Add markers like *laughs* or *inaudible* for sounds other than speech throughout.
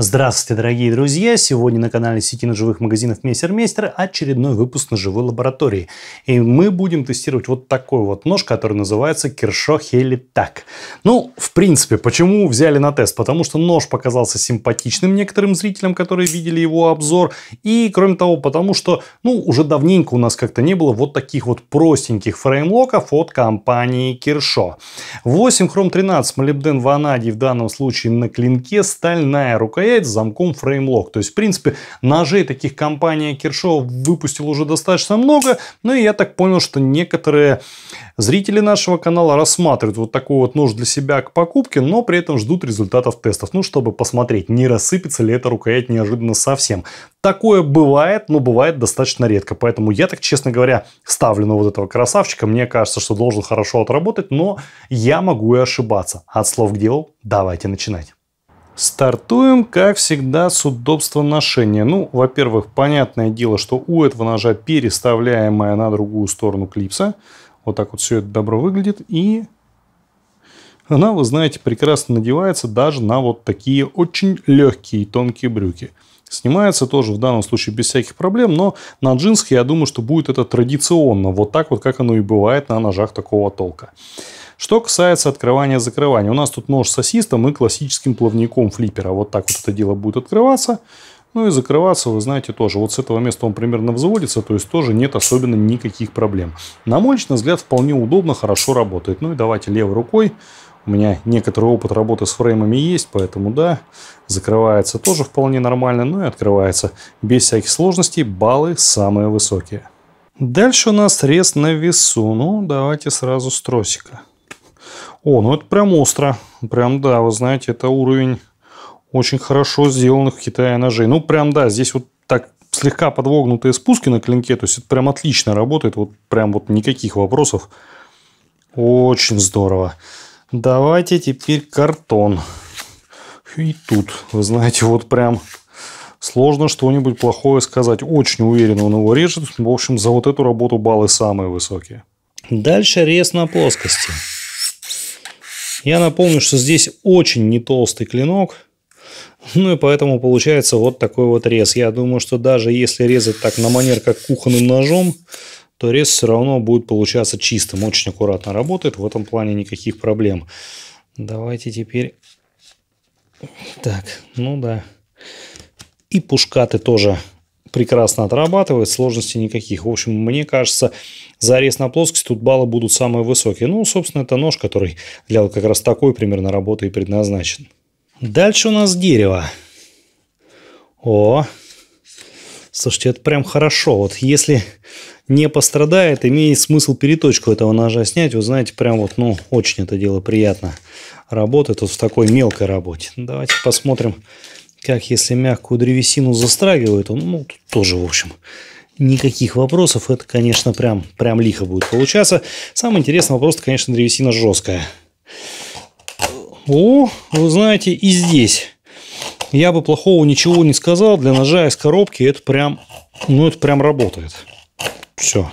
Здравствуйте, дорогие друзья! Сегодня на канале сети ножевых магазинов Мейстер Мейстер очередной выпуск ножевой лаборатории. И мы будем тестировать вот такой вот нож, который называется Кершо Хели Так. Ну, в принципе, почему взяли на тест? Потому что нож показался симпатичным некоторым зрителям, которые видели его обзор. И, кроме того, потому что, ну, уже давненько у нас как-то не было вот таких вот простеньких фреймлоков от компании Кершо. 8 хром 13 молибден ванадий в данном случае на клинке, стальная рукоять стоять с замком фреймлок. То есть, в принципе, ножей таких компаний Киршов выпустил уже достаточно много. Ну и я так понял, что некоторые зрители нашего канала рассматривают вот такой вот нож для себя к покупке, но при этом ждут результатов тестов. Ну, чтобы посмотреть, не рассыпется ли эта рукоять неожиданно совсем. Такое бывает, но бывает достаточно редко. Поэтому я так, честно говоря, ставлю на вот этого красавчика. Мне кажется, что должен хорошо отработать, но я могу и ошибаться. От слов к делу давайте начинать. Стартуем, как всегда, с удобства ношения. Ну, во-первых, понятное дело, что у этого ножа переставляемая на другую сторону клипса. Вот так вот все это добро выглядит. И она, вы знаете, прекрасно надевается даже на вот такие очень легкие и тонкие брюки. Снимается тоже в данном случае без всяких проблем, но на джинсах я думаю, что будет это традиционно, вот так вот, как оно и бывает на ножах такого толка. Что касается открывания-закрывания, у нас тут нож с ассистом и классическим плавником флиппера. Вот так вот это дело будет открываться. Ну и закрываться, вы знаете, тоже. Вот с этого места он примерно взводится, то есть тоже нет особенно никаких проблем. На мой взгляд, вполне удобно, хорошо работает. Ну и давайте левой рукой. У меня некоторый опыт работы с фреймами есть, поэтому да, закрывается тоже вполне нормально, ну и открывается без всяких сложностей, баллы самые высокие. Дальше у нас рез на весу, ну давайте сразу с тросика. О, ну это прям остро. Прям, да, вы знаете, это уровень очень хорошо сделанных в Китае ножей. Ну, прям, да, здесь вот так слегка подвогнутые спуски на клинке, то есть это прям отлично работает, вот прям вот никаких вопросов. Очень здорово. Давайте теперь картон. И тут, вы знаете, вот прям сложно что-нибудь плохое сказать. Очень уверенно он его режет. В общем, за вот эту работу баллы самые высокие. Дальше рез на плоскости. Я напомню, что здесь очень не толстый клинок. Ну и поэтому получается вот такой вот рез. Я думаю, что даже если резать так на манер, как кухонным ножом, то рез все равно будет получаться чистым. Очень аккуратно работает, в этом плане никаких проблем. Давайте теперь... Так, ну да. И пушкаты тоже прекрасно отрабатывает, сложностей никаких. В общем, мне кажется, зарез на плоскость тут баллы будут самые высокие. Ну, собственно, это нож, который для вот как раз такой примерно работы и предназначен. Дальше у нас дерево. О, слушайте, это прям хорошо. Вот если не пострадает, имеет смысл переточку этого ножа снять. Вы знаете, прям вот, ну, очень это дело приятно работает вот в такой мелкой работе. Давайте посмотрим, как если мягкую древесину застрагивает, он, ну, тут тоже, в общем, никаких вопросов. Это, конечно, прям, прям лихо будет получаться. Самое интересное вопрос, конечно, древесина жесткая. О, вы знаете, и здесь я бы плохого ничего не сказал. Для ножа из коробки это прям, ну, это прям работает. Все.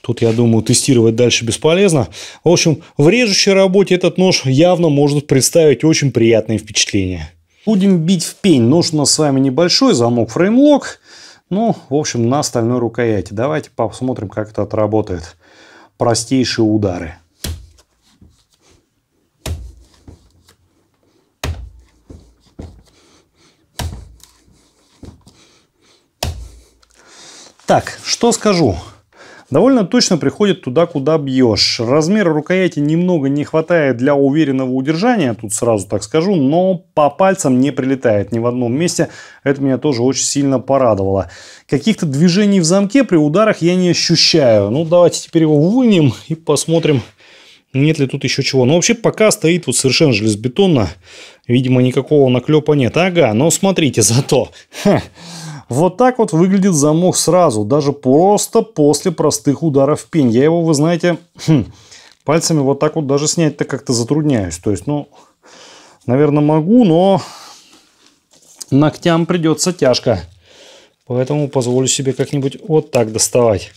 Тут, я думаю, тестировать дальше бесполезно. В общем, в режущей работе этот нож явно может представить очень приятное впечатление. Будем бить в пень. Нож у нас с вами небольшой, замок фреймлок. Ну, в общем, на стальной рукояти. Давайте посмотрим, как это отработает. Простейшие удары. Так, что скажу? довольно точно приходит туда, куда бьешь. Размера рукояти немного не хватает для уверенного удержания, тут сразу так скажу, но по пальцам не прилетает ни в одном месте. Это меня тоже очень сильно порадовало. Каких-то движений в замке при ударах я не ощущаю. Ну, давайте теперь его вынем и посмотрим, нет ли тут еще чего. Но ну, вообще пока стоит вот совершенно железобетонно. Видимо, никакого наклепа нет. Ага, но смотрите зато. Ха. Вот так вот выглядит замок сразу, даже просто после простых ударов пень. Я его, вы знаете, хм, пальцами вот так вот даже снять-то как-то затрудняюсь. То есть, ну, наверное, могу, но ногтям придется тяжко. Поэтому позволю себе как-нибудь вот так доставать.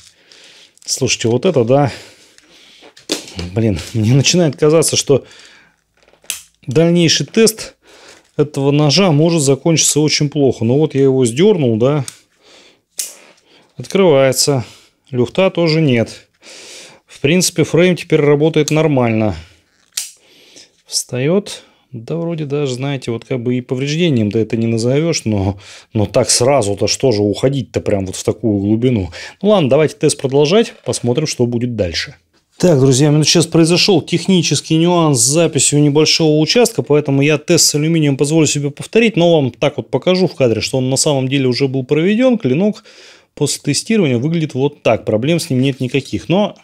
Слушайте, вот это, да. Блин, мне начинает казаться, что дальнейший тест этого ножа может закончиться очень плохо. Но вот я его сдернул, да, открывается. Люфта тоже нет. В принципе, фрейм теперь работает нормально. Встает. Да вроде даже, знаете, вот как бы и повреждением да это не назовешь, но, но так сразу-то что же уходить-то прям вот в такую глубину. Ну ладно, давайте тест продолжать, посмотрим, что будет дальше. Так, друзья, ну сейчас произошел технический нюанс с записью небольшого участка, поэтому я тест с алюминием позволю себе повторить, но вам так вот покажу в кадре, что он на самом деле уже был проведен. Клинок после тестирования выглядит вот так, проблем с ним нет никаких, но...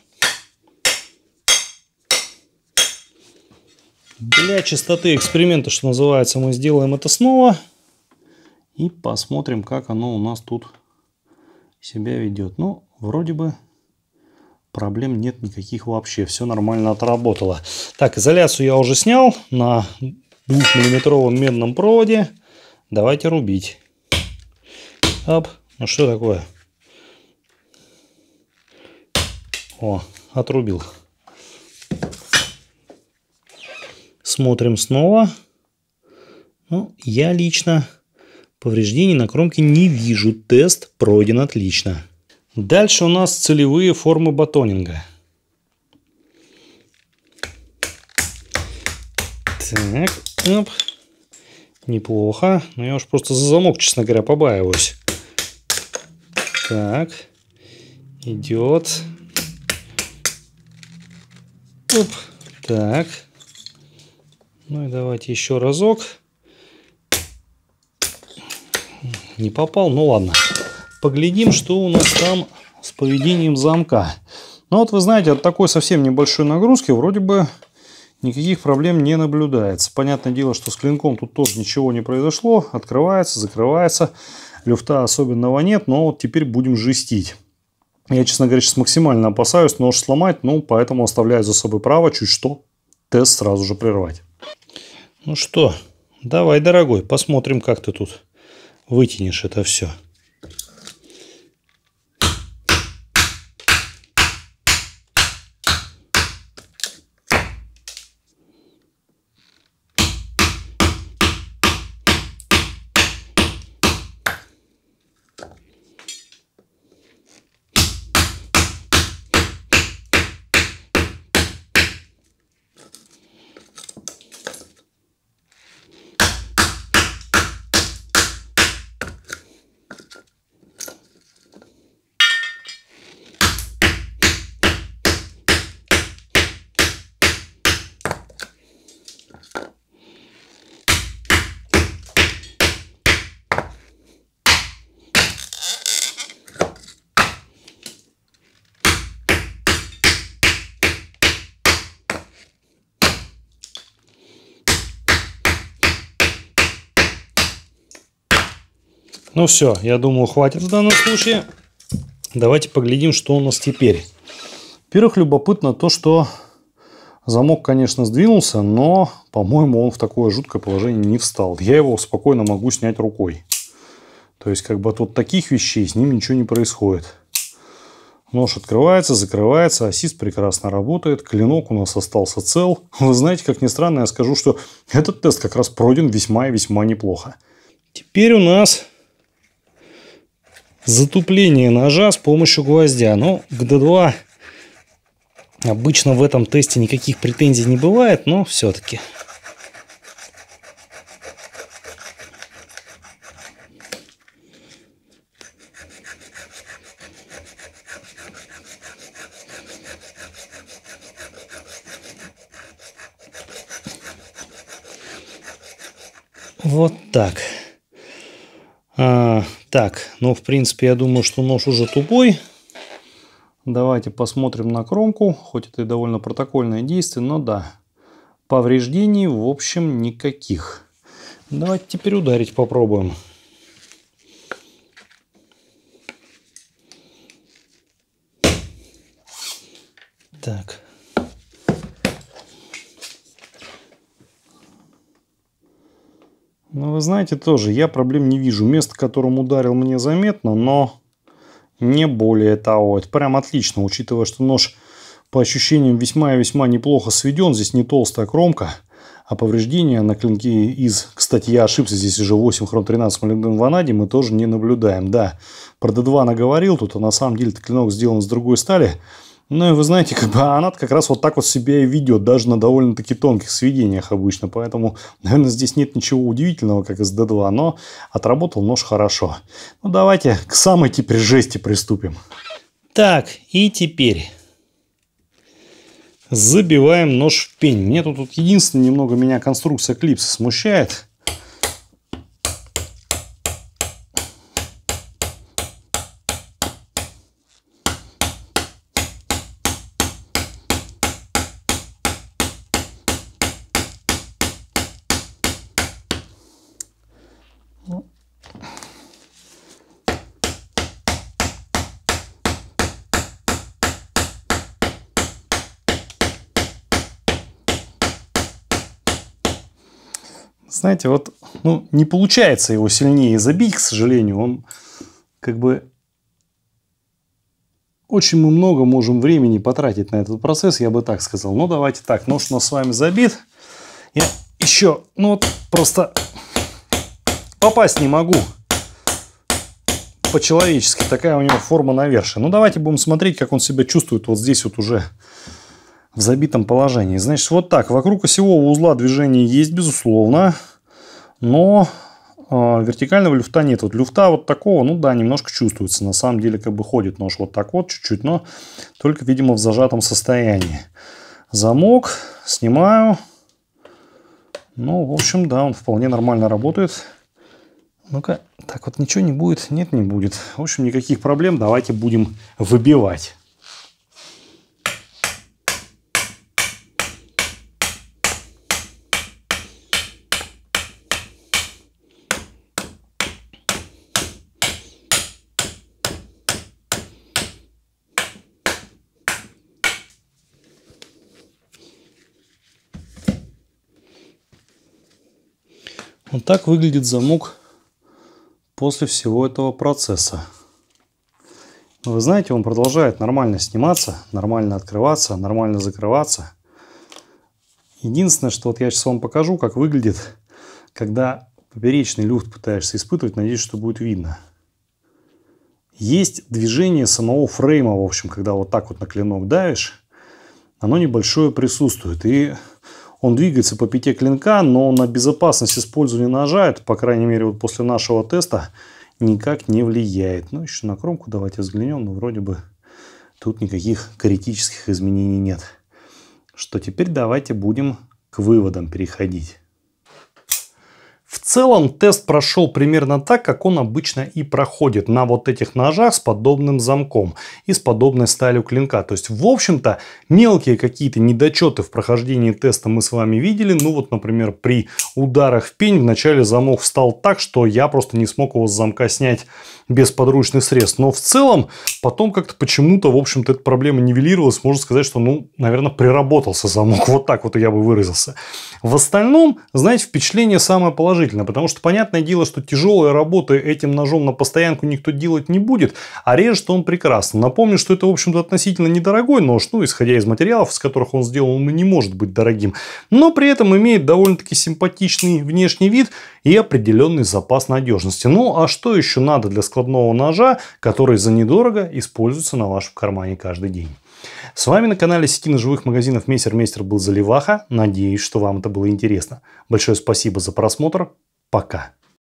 Для чистоты эксперимента, что называется, мы сделаем это снова и посмотрим, как оно у нас тут себя ведет. Ну, вроде бы проблем нет никаких вообще. Все нормально отработало. Так, изоляцию я уже снял на 2-миллиметровом медном проводе. Давайте рубить. Оп. Ну что такое? О, отрубил. Смотрим снова. Ну, я лично повреждений на кромке не вижу. Тест пройден отлично. Дальше у нас целевые формы батонинга. Так, оп. Неплохо. Но ну, я уж просто за замок, честно говоря, побаиваюсь. Так. Идет. Оп. Так. Ну и давайте еще разок. Не попал, ну ладно. Ладно. Поглядим, что у нас там с поведением замка. Ну вот вы знаете, от такой совсем небольшой нагрузки вроде бы никаких проблем не наблюдается. Понятное дело, что с клинком тут тоже ничего не произошло. Открывается, закрывается. Люфта особенного нет, но вот теперь будем жестить. Я, честно говоря, сейчас максимально опасаюсь нож сломать, ну, поэтому оставляю за собой право чуть что тест сразу же прервать. Ну что, давай, дорогой, посмотрим, как ты тут вытянешь это все. Ну все, я думаю, хватит в данном случае. Давайте поглядим, что у нас теперь. Во-первых, любопытно то, что замок, конечно, сдвинулся, но, по-моему, он в такое жуткое положение не встал. Я его спокойно могу снять рукой. То есть, как бы от вот таких вещей с ним ничего не происходит. Нож открывается, закрывается, ассист прекрасно работает, клинок у нас остался цел. Вы знаете, как ни странно, я скажу, что этот тест как раз пройден весьма и весьма неплохо. Теперь у нас затупление ножа с помощью гвоздя. Но к D2 обычно в этом тесте никаких претензий не бывает, но все-таки. Вот так. А, так, ну, в принципе, я думаю, что нож уже тупой. Давайте посмотрим на кромку. Хоть это и довольно протокольное действие, но да. Повреждений, в общем, никаких. Давайте теперь ударить попробуем. Так. Ну, вы знаете, тоже я проблем не вижу. Место, которым ударил, мне заметно, но не более того. Это прям отлично, учитывая, что нож по ощущениям весьма и весьма неплохо сведен. Здесь не толстая кромка, а повреждения на клинке из... Кстати, я ошибся, здесь уже 8 хром 13 молибден ванади мы тоже не наблюдаем. Да, про D2 наговорил тут, а на самом деле клинок сделан с другой стали. Ну и вы знаете, *laughs* как бы а она как раз вот так вот себя и ведет, даже на довольно-таки тонких сведениях обычно. Поэтому, *laughs* наверное, здесь нет ничего удивительного, как из D2, но отработал нож хорошо. Ну давайте к самой теперь жести приступим. Так, и теперь забиваем нож в пень. Мне тут, тут единственное немного меня конструкция клипса смущает. знаете, вот ну, не получается его сильнее забить, к сожалению. Он как бы очень мы много можем времени потратить на этот процесс, я бы так сказал. Но ну, давайте так, нож у нас с вами забит. Я еще, ну, вот просто попасть не могу по-человечески. Такая у него форма на навершия. Ну, давайте будем смотреть, как он себя чувствует вот здесь вот уже в забитом положении. Значит, вот так. Вокруг осевого узла движение есть, безусловно. Но а, вертикального люфта нет. Вот люфта вот такого, ну да, немножко чувствуется. На самом деле как бы ходит нож вот так вот чуть-чуть, но только, видимо, в зажатом состоянии. Замок снимаю. Ну, в общем, да, он вполне нормально работает. Ну-ка, так вот ничего не будет? Нет, не будет. В общем, никаких проблем. Давайте будем выбивать. так выглядит замок после всего этого процесса. вы знаете, он продолжает нормально сниматься, нормально открываться, нормально закрываться. Единственное, что вот я сейчас вам покажу, как выглядит, когда поперечный люфт пытаешься испытывать, надеюсь, что будет видно. Есть движение самого фрейма, в общем, когда вот так вот на клинок давишь, оно небольшое присутствует. И он двигается по пяти клинка, но на безопасность использования ножа, это, по крайней мере, вот после нашего теста, никак не влияет. Ну, еще на кромку давайте взглянем, но ну, вроде бы тут никаких критических изменений нет. Что теперь давайте будем к выводам переходить. В целом тест прошел примерно так, как он обычно и проходит на вот этих ножах с подобным замком и с подобной сталью клинка. То есть, в общем-то, мелкие какие-то недочеты в прохождении теста мы с вами видели. Ну вот, например, при ударах в пень вначале замок встал так, что я просто не смог его с замка снять без подручных средств. Но в целом потом как-то почему-то, в общем-то, эта проблема нивелировалась. Можно сказать, что, ну, наверное, приработался замок. *laughs* Вот так вот я бы выразился. В остальном, знаете, впечатление самое положительное положительно, потому что понятное дело, что тяжелой работы этим ножом на постоянку никто делать не будет, а режет он прекрасно. Напомню, что это, в общем-то, относительно недорогой нож, ну, исходя из материалов, из которых он сделан, он и не может быть дорогим, но при этом имеет довольно-таки симпатичный внешний вид и определенный запас надежности. Ну, а что еще надо для складного ножа, который за недорого используется на вашем кармане каждый день? С вами на канале сети ножевых магазинов Мейстер Мейстер был Заливаха. Надеюсь, что вам это было интересно. Большое спасибо за просмотр. Пока.